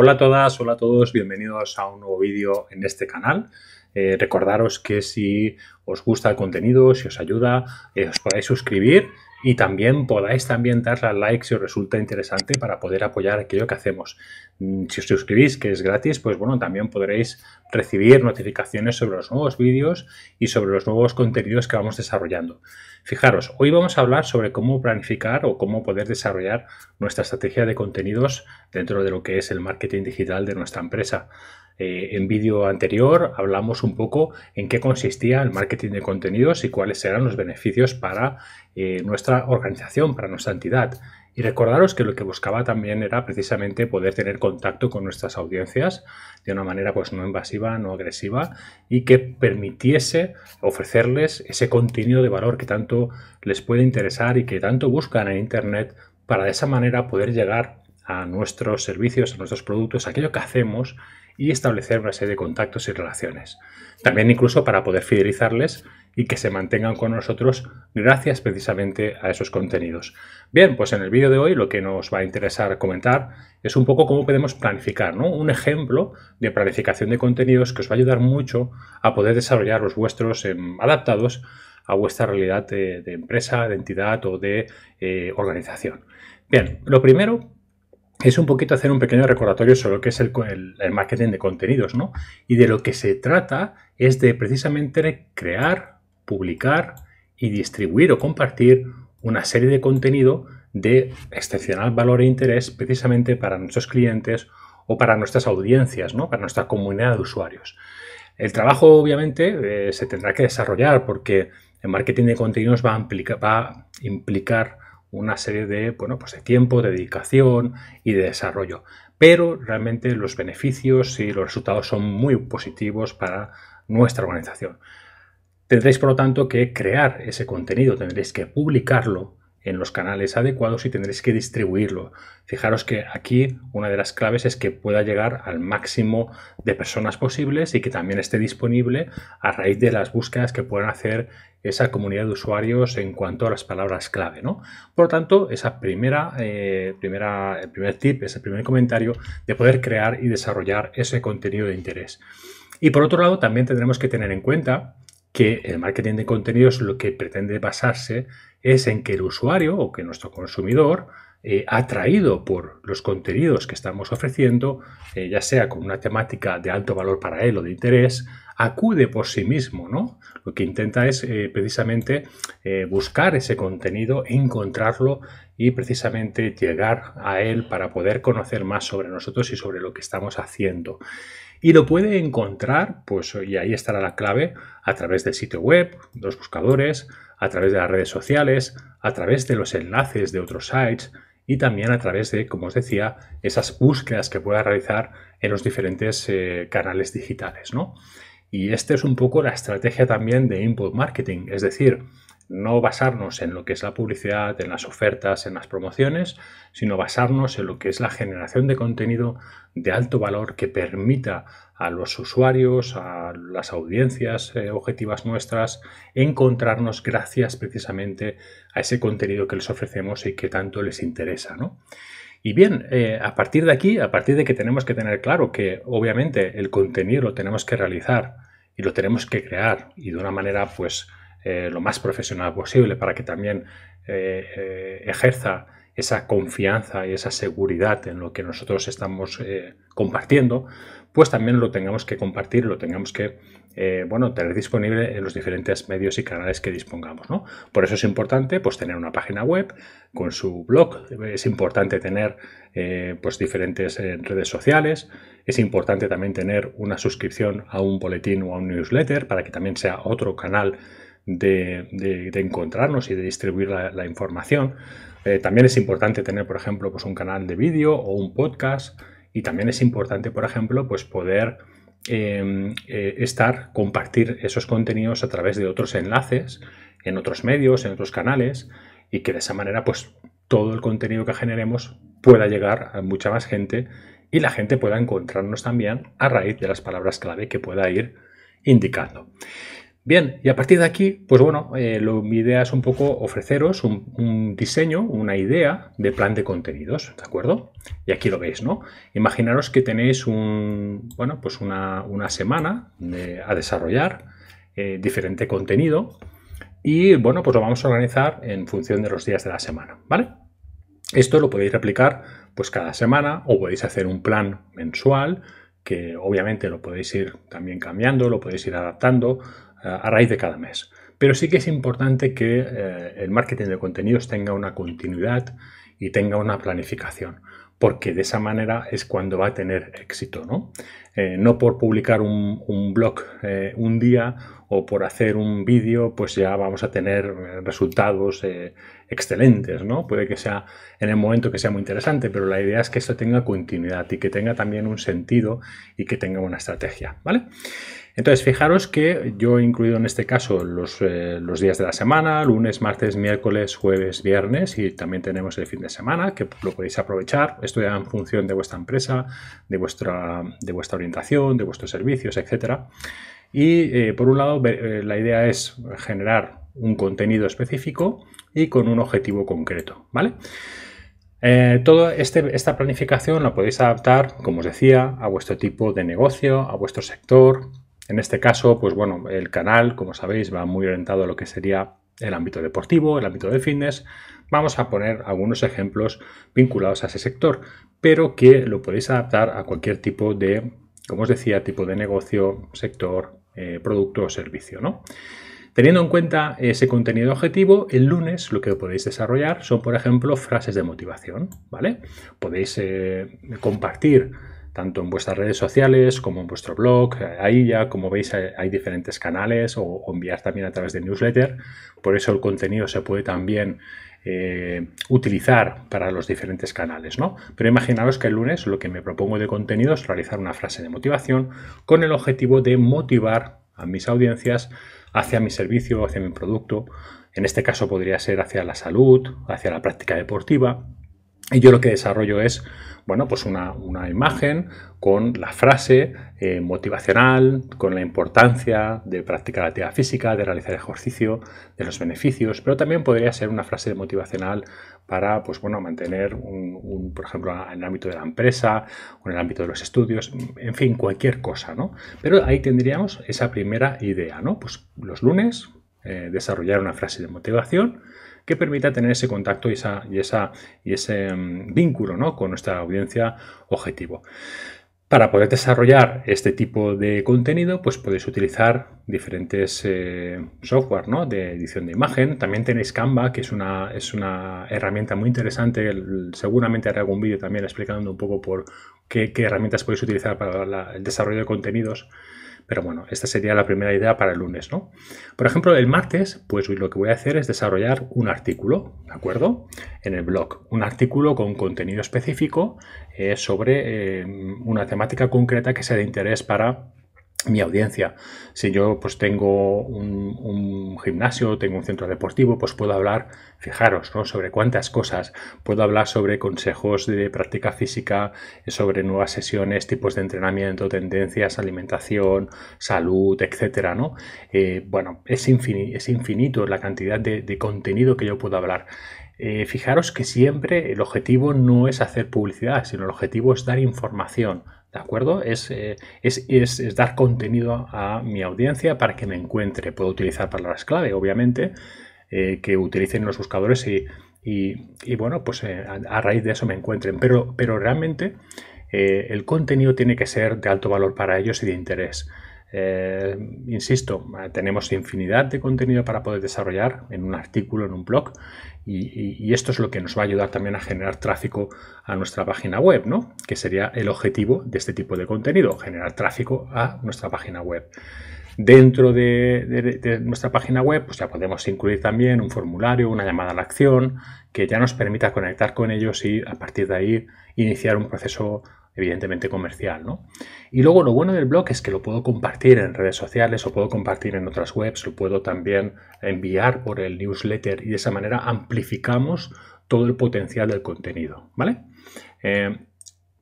Hola a todas, hola a todos, bienvenidos a un nuevo vídeo en este canal. Eh, recordaros que si os gusta el contenido, si os ayuda, eh, os podáis suscribir y también podáis también darle al like si os resulta interesante para poder apoyar aquello que hacemos. Mm, si os suscribís, que es gratis, pues bueno, también podréis recibir notificaciones sobre los nuevos vídeos y sobre los nuevos contenidos que vamos desarrollando. Fijaros, hoy vamos a hablar sobre cómo planificar o cómo poder desarrollar nuestra estrategia de contenidos dentro de lo que es el marketing digital de nuestra empresa. Eh, en vídeo anterior hablamos un poco en qué consistía el marketing tiene de contenidos y cuáles serán los beneficios para eh, nuestra organización, para nuestra entidad. Y recordaros que lo que buscaba también era precisamente poder tener contacto con nuestras audiencias de una manera pues no invasiva, no agresiva y que permitiese ofrecerles ese contenido de valor que tanto les puede interesar y que tanto buscan en Internet para de esa manera poder llegar a nuestros servicios, a nuestros productos, aquello que hacemos y establecer una serie de contactos y relaciones. También incluso para poder fidelizarles y que se mantengan con nosotros gracias precisamente a esos contenidos. Bien, pues en el vídeo de hoy lo que nos va a interesar comentar es un poco cómo podemos planificar, ¿no? Un ejemplo de planificación de contenidos que os va a ayudar mucho a poder desarrollar los vuestros em, adaptados a vuestra realidad de, empresa, de entidad o de eh, organización. Bien, lo primero es un poquito hacer un pequeño recordatorio sobre lo que es el, marketing de contenidos, ¿no? Y de lo que se trata es de precisamente crear, publicar y distribuir o compartir una serie de contenido de excepcional valor e interés precisamente para nuestros clientes o para nuestras audiencias, ¿no? Para nuestra comunidad de usuarios. El trabajo, obviamente, eh, se tendrá que desarrollar porque el marketing de contenidos va a implicar una serie de, bueno, pues de tiempo, de dedicación y de desarrollo. Pero realmente los beneficios y los resultados son muy positivos para nuestra organización. Tendréis, por lo tanto, que crear ese contenido, tendréis que publicarlo en los canales adecuados y tendréis que distribuirlo. Fijaros que aquí una de las claves es que pueda llegar al máximo de personas posibles y que también esté disponible a raíz de las búsquedas que puedan hacer esa comunidad de usuarios en cuanto a las palabras clave. ¿no? Por lo tanto, esa primera, eh, primera, el primer tip ese primer comentario de poder crear y desarrollar ese contenido de interés. Y por otro lado, también tendremos que tener en cuenta que el marketing de contenidos lo que pretende basarse es en que el usuario o que nuestro consumidor, eh, atraído por los contenidos que estamos ofreciendo, eh, ya sea con una temática de alto valor para él o de interés, acude por sí mismo, ¿no? Lo que intenta es eh, precisamente buscar ese contenido, encontrarlo y precisamente llegar a él para poder conocer más sobre nosotros y sobre lo que estamos haciendo y lo puede encontrar, pues y ahí estará la clave, a través del sitio web, los buscadores, a través de las redes sociales, a través de los enlaces de otros sites y también a través de, como os decía, esas búsquedas que pueda realizar en los diferentes eh, canales digitales, Y esta es un poco la estrategia también de input marketing, es decir, no basarnos en lo que es la publicidad, en las ofertas, en las promociones, sino basarnos en lo que es la generación de contenido de alto valor que permita a los usuarios, a las audiencias eh, objetivas nuestras, encontrarnos gracias precisamente a ese contenido que les ofrecemos y que tanto les interesa, Y bien, eh, a partir de aquí, a partir de que tenemos que tener claro que obviamente el contenido lo tenemos que realizar y lo tenemos que crear y de una manera pues eh, lo más profesional posible para que también eh, eh, ejerza esa confianza y esa seguridad en lo que nosotros estamos compartiendo, pues también lo tengamos que compartir, lo tengamos que bueno, tener disponible en los diferentes medios y canales que dispongamos. ¿no? Por eso es importante pues, tener una página web con su blog, es importante tener pues, diferentes redes sociales, es importante también tener una suscripción a un boletín o a un newsletter para que también sea otro canal de, encontrarnos y de distribuir la, información. Eh, también es importante tener, por ejemplo, pues un canal de vídeo o un podcast. Y también es importante, por ejemplo, pues poder em, eh, estar, compartir esos contenidos a través de otros enlaces, en otros medios, en otros canales, y que de esa manera, pues todo el contenido que generemos pueda llegar a mucha más gente y la gente pueda encontrarnos también a raíz de las palabras clave que pueda ir indicando. Bien, y a partir de aquí, pues bueno, eh, lo, mi idea es un poco ofreceros un, diseño, una idea de plan de contenidos, ¿de acuerdo? Y aquí lo veis, ¿no? Imaginaros que tenéis un, bueno, pues una, una semana a desarrollar eh, diferente contenido y, bueno, pues lo vamos a organizar en función de los días de la semana, ¿vale? Esto lo podéis replicar pues cada semana o podéis hacer un plan mensual que obviamente lo podéis ir también cambiando, lo podéis ir adaptando, a raíz de cada mes. Pero sí que es importante que eh, el marketing de contenidos tenga una continuidad y tenga una planificación, porque de esa manera es cuando va a tener éxito, ¿no? Eh, no por publicar un, blog eh, un día o por hacer un vídeo, pues ya vamos a tener resultados excelentes, ¿no? Puede que sea en el momento que sea muy interesante, pero la idea es que esto tenga continuidad y que tenga también un sentido y que tenga una estrategia, ¿vale? Entonces, fijaros que yo he incluido en este caso eh, los, días de la semana, lunes, martes, miércoles, jueves, viernes y también tenemos el fin de semana, que lo podéis aprovechar. Esto ya en función de vuestra empresa, de vuestra, de vuestra orientación, de vuestros servicios, etc. Y eh, por un lado, eh, la idea es generar un contenido específico y con un objetivo concreto, ¿vale? toda este, esta planificación la podéis adaptar, como os decía, a vuestro tipo de negocio, a vuestro sector, en este caso, pues bueno, el canal, como sabéis, va muy orientado a lo que sería el ámbito deportivo, el ámbito de fitness. Vamos a poner algunos ejemplos vinculados a ese sector, pero que lo podéis adaptar a cualquier tipo de, como os decía, tipo de negocio, sector, eh, producto o servicio, ¿no? Teniendo en cuenta ese contenido objetivo, el lunes lo que podéis desarrollar son, por ejemplo, frases de motivación, ¿vale? Podéis eh, compartir tanto en vuestras redes sociales como en vuestro blog. Eh, ahí ya, como veis, hay diferentes canales o, enviar también a través de newsletter. Por eso el contenido se puede también eh, utilizar para los diferentes canales, ¿no? Pero imaginaros que el lunes lo que me propongo de contenido es realizar una frase de motivación con el objetivo de motivar a mis audiencias hacia mi servicio, hacia mi producto. En este caso podría ser hacia la salud, hacia la práctica deportiva. Y yo lo que desarrollo es bueno, pues una, imagen con la frase eh, motivacional, con la importancia de practicar la actividad física, de realizar ejercicio, de los beneficios, pero también podría ser una frase motivacional para, pues bueno, mantener un, por ejemplo, en el ámbito de la empresa o en el ámbito de los estudios, en fin, cualquier cosa, ¿no? Pero ahí tendríamos esa primera idea, ¿no? Pues los lunes eh, desarrollar una frase de motivación que permita tener ese contacto y, y, ese mm, vínculo ¿no? con nuestra audiencia objetivo. Para poder desarrollar este tipo de contenido, pues podéis utilizar diferentes eh, software ¿no? de edición de imagen. También tenéis Canva, que es una, es una herramienta muy interesante. seguramente haré algún vídeo también explicando un poco por qué, herramientas podéis utilizar para el desarrollo de contenidos pero bueno, esta sería la primera idea para el lunes, ¿no? Por ejemplo, el martes, pues lo que voy a hacer es desarrollar un artículo, ¿de acuerdo? En el blog, un artículo con contenido específico eh, sobre eh, una temática concreta que sea de interés para mi audiencia. Si yo pues tengo un, gimnasio, tengo un centro deportivo, pues puedo hablar, fijaros, ¿no? sobre cuántas cosas. Puedo hablar sobre consejos de práctica física, sobre nuevas sesiones, tipos de entrenamiento, tendencias, alimentación, salud, etcétera, ¿no? Eh, bueno, es, infinito, es infinito la cantidad de, contenido que yo puedo hablar. Eh, fijaros que siempre el objetivo no es hacer publicidad, sino el objetivo es dar información, ¿de acuerdo? Eh, es, es, es, dar contenido a mi audiencia para que me encuentre. Puedo utilizar palabras clave, obviamente, eh, que utilicen los buscadores y, y, y bueno, pues eh, a, a, raíz de eso me encuentren. Pero, pero realmente el contenido tiene que ser de alto valor para ellos y de interés. Eh, insisto, eh, tenemos infinidad de contenido para poder desarrollar en un artículo, en un blog, y, esto es lo que nos va a ayudar también a generar tráfico a nuestra página web, ¿no? Que sería el objetivo de este tipo de contenido, generar tráfico a nuestra página web. Dentro de, de nuestra página web, pues ya podemos incluir también un formulario, una llamada a la acción, que ya nos permita conectar con ellos y a partir de ahí iniciar un proceso evidentemente comercial, ¿no? Y luego lo bueno del blog es que lo puedo compartir en redes sociales, o puedo compartir en otras webs, lo puedo también enviar por el newsletter y de esa manera amplificamos todo el potencial del contenido, ¿vale? Eh,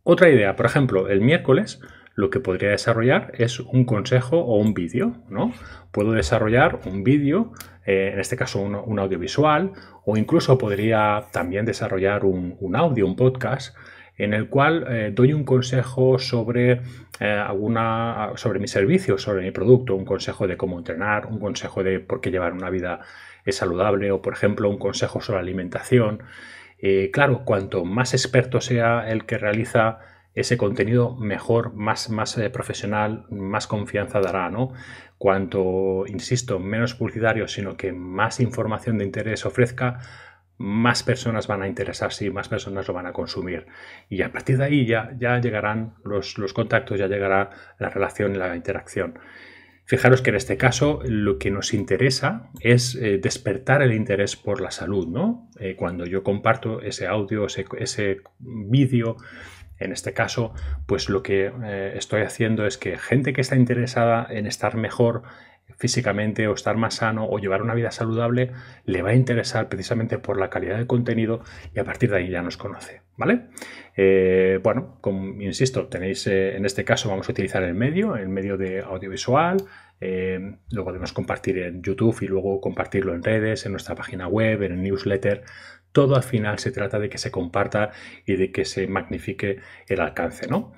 otra idea, por ejemplo, el miércoles lo que podría desarrollar es un consejo o un vídeo, ¿no? Puedo desarrollar un vídeo, eh, en este caso un, audiovisual, o incluso podría también desarrollar un audio, un podcast, en el cual eh, doy un consejo sobre eh, alguna sobre mi servicio, sobre mi producto, un consejo de cómo entrenar, un consejo de por qué llevar una vida eh, saludable o por ejemplo un consejo sobre alimentación. claro, cuanto más experto sea el que realiza ese contenido, mejor, más, más profesional, más confianza dará, ¿no? Cuanto, insisto, menos publicitario, sino que más información de interés ofrezca, más personas van a interesarse y más personas lo van a consumir. Y a partir de ahí ya, ya llegarán los, contactos, ya llegará la relación la interacción. Fijaros que en este caso lo que nos interesa es eh, despertar el interés por la salud, ¿no? Eh, cuando yo comparto ese audio, ese, vídeo, en este caso, pues lo que eh, estoy haciendo es que gente que está interesada en estar mejor, físicamente o estar más sano o llevar una vida saludable, le va a interesar precisamente por la calidad del contenido y a partir de ahí ya nos conoce, ¿vale? Eh, bueno, como insisto, tenéis eh, en este caso vamos a utilizar el medio, el medio de audiovisual, luego eh, lo podemos compartir en YouTube y luego compartirlo en redes, en nuestra página web, en el newsletter. Todo al final se trata de que se comparta y de que se magnifique el alcance, ¿no?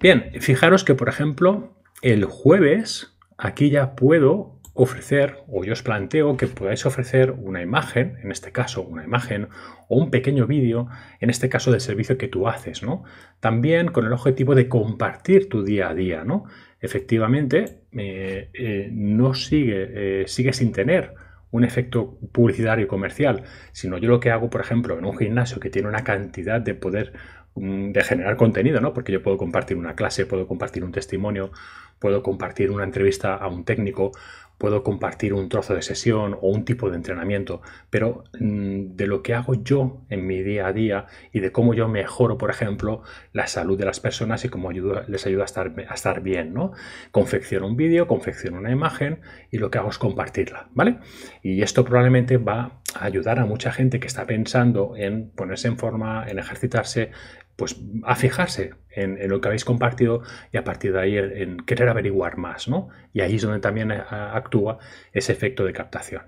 Bien, fijaros que, por ejemplo, el jueves aquí ya puedo ofrecer o yo os planteo que podáis ofrecer una imagen, en este caso una imagen o un pequeño vídeo, en este caso del servicio que tú haces, ¿no? También con el objetivo de compartir tu día a día, ¿no? Efectivamente, eh, eh, no sigue, eh, sigue sin tener un efecto publicitario comercial, sino yo lo que hago, por ejemplo, en un gimnasio que tiene una cantidad de poder Mm, de generar contenido, ¿no? Porque yo puedo compartir una clase, puedo compartir un testimonio, puedo compartir una entrevista a un técnico, puedo compartir un trozo de sesión o un tipo de entrenamiento, pero mm, de lo que hago yo en mi día a día y de cómo yo mejoro, por ejemplo, la salud de las personas y cómo les ayuda a estar, a estar bien, ¿no? Confecciono un vídeo, confecciono una imagen y lo que hago es compartirla, ¿vale? Y esto probablemente va a ayudar a mucha gente que está pensando en ponerse en forma, en ejercitarse, pues a fijarse en, lo que habéis compartido y a partir de ahí en, querer averiguar más, ¿no? Y ahí es donde también eh, actúa ese efecto de captación.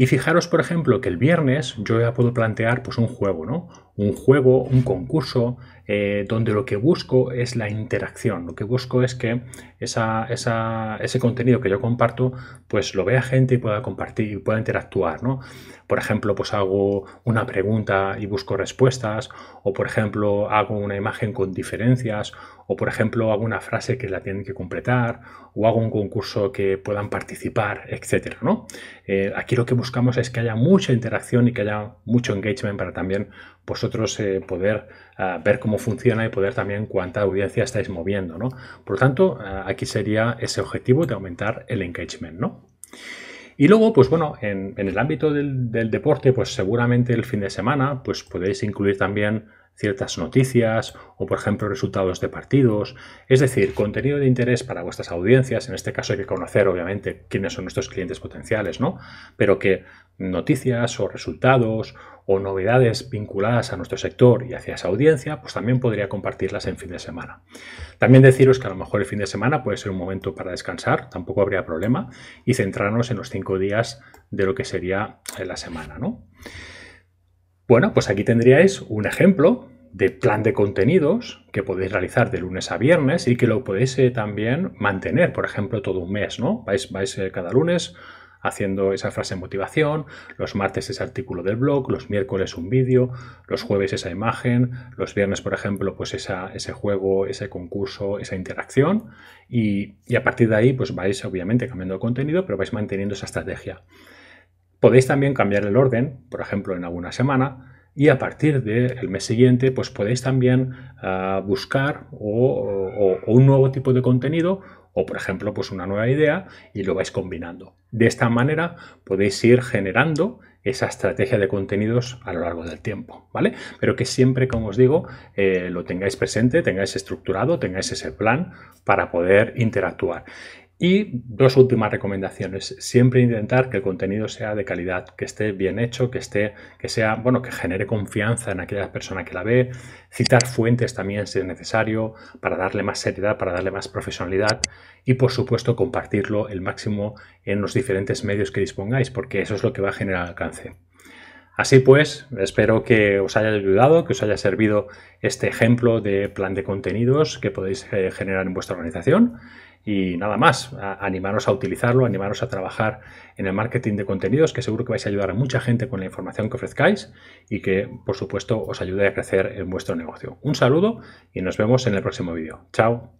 Y fijaros, por ejemplo, que el viernes yo ya puedo plantear pues, un juego, ¿no? Un juego, un concurso, eh, donde lo que busco es la interacción. Lo que busco es que esa, ese contenido que yo comparto, pues lo vea gente y pueda compartir y pueda interactuar, ¿no? Por ejemplo, pues hago una pregunta y busco respuestas, o por ejemplo, hago una imagen con diferencias, o por ejemplo hago una frase que la tienen que completar, o hago un concurso que puedan participar, etcétera, eh, aquí lo que buscamos es que haya mucha interacción y que haya mucho engagement para también vosotros eh, poder ah, ver cómo funciona y poder también cuánta audiencia estáis moviendo. ¿no? Por lo tanto, ah, aquí sería ese objetivo de aumentar el engagement. ¿no? Y luego, pues bueno, en, el ámbito del, del, deporte, pues seguramente el fin de semana, pues podéis incluir también ciertas noticias o, por ejemplo, resultados de partidos. Es decir, contenido de interés para vuestras audiencias. En este caso hay que conocer, obviamente, quiénes son nuestros clientes potenciales, ¿no? Pero que noticias o resultados o novedades vinculadas a nuestro sector y hacia esa audiencia, pues también podría compartirlas en fin de semana. También deciros que a lo mejor el fin de semana puede ser un momento para descansar, tampoco habría problema, y centrarnos en los cinco días de lo que sería eh, la semana, ¿no? Bueno, pues aquí tendríais un ejemplo de plan de contenidos que podéis realizar de lunes a viernes y que lo podéis eh, también mantener, por ejemplo, todo un mes, ¿no? Vais, eh, cada lunes haciendo esa frase de motivación, los martes ese artículo del blog, los miércoles un vídeo, los jueves esa imagen, los viernes, por ejemplo, pues ese juego, ese concurso, esa interacción y, y a partir de ahí pues vais obviamente cambiando el contenido, pero vais manteniendo esa estrategia. Podéis también cambiar el orden, por ejemplo, en alguna semana, y a partir del mes siguiente pues podéis también ah, buscar o, un nuevo tipo de contenido o por ejemplo pues una nueva idea y lo vais combinando. De esta manera podéis ir generando esa estrategia de contenidos a lo largo del tiempo, ¿vale? Pero que siempre, como os digo, eh, lo tengáis presente, tengáis estructurado, tengáis ese plan para poder interactuar. Y dos últimas recomendaciones. Siempre intentar que el contenido sea de calidad, que esté bien hecho, que esté, que sea, bueno, que genere confianza en aquella persona que la ve. Citar fuentes también si es necesario, para darle más seriedad, para darle más profesionalidad. Y por supuesto, compartirlo el máximo en los diferentes medios que dispongáis, porque eso es lo que va a generar alcance. Así pues, espero que os haya ayudado, que os haya servido este ejemplo de plan de contenidos que podéis eh, generar en vuestra organización y nada más, animaros a utilizarlo, animaros a trabajar en el marketing de contenidos, que seguro que vais a ayudar a mucha gente con la información que ofrezcáis y que, por supuesto, os ayude a crecer en vuestro negocio. Un saludo y nos vemos en el próximo vídeo. Chao.